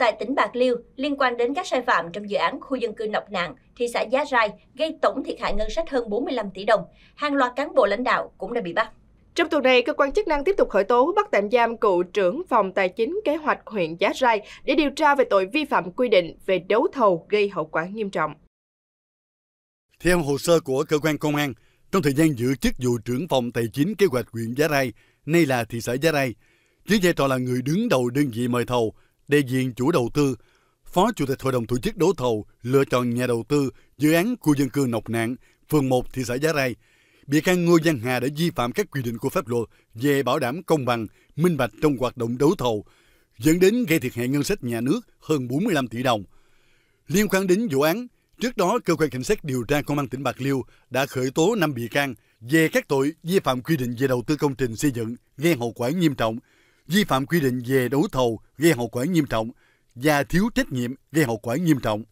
Tại tỉnh Bạc Liêu, liên quan đến các sai phạm trong dự án khu dân cư Nọc Nạn, thị xã Giá Rai gây tổng thiệt hại ngân sách hơn 45 tỷ đồng. Hàng loạt cán bộ lãnh đạo cũng đã bị bắt. Trong tuần này, cơ quan chức năng tiếp tục khởi tố bắt tạm giam cựu trưởng phòng tài chính kế hoạch huyện Giá Rai để điều tra về tội vi phạm quy định về đấu thầu gây hậu quả nghiêm trọng. Theo hồ sơ của cơ quan công an, trong thời gian giữ chức vụ trưởng phòng tài chính kế hoạch huyện Giá Rai, nay là thị xã Giá Rai, chính vai trò là người đứng đầu đơn vị mời thầu, đại diện chủ đầu tư, Phó Chủ tịch Hội đồng Tổ chức đấu thầu lựa chọn nhà đầu tư dự án khu dân cư Nọc Nạn, phường 1, thị xã Giá Rai. Bị can Ngô Văn Hà đã vi phạm các quy định của pháp luật về bảo đảm công bằng, minh bạch trong hoạt động đấu thầu, dẫn đến gây thiệt hại ngân sách nhà nước hơn 45 tỷ đồng. Liên quan đến vụ án, trước đó cơ quan cảnh sát điều tra công an tỉnh Bạc Liêu đã khởi tố 5 bị can về các tội vi phạm quy định về đầu tư công trình xây dựng gây hậu quả nghiêm trọng, vi phạm quy định về đấu thầu gây hậu quả nghiêm trọng và thiếu trách nhiệm gây hậu quả nghiêm trọng.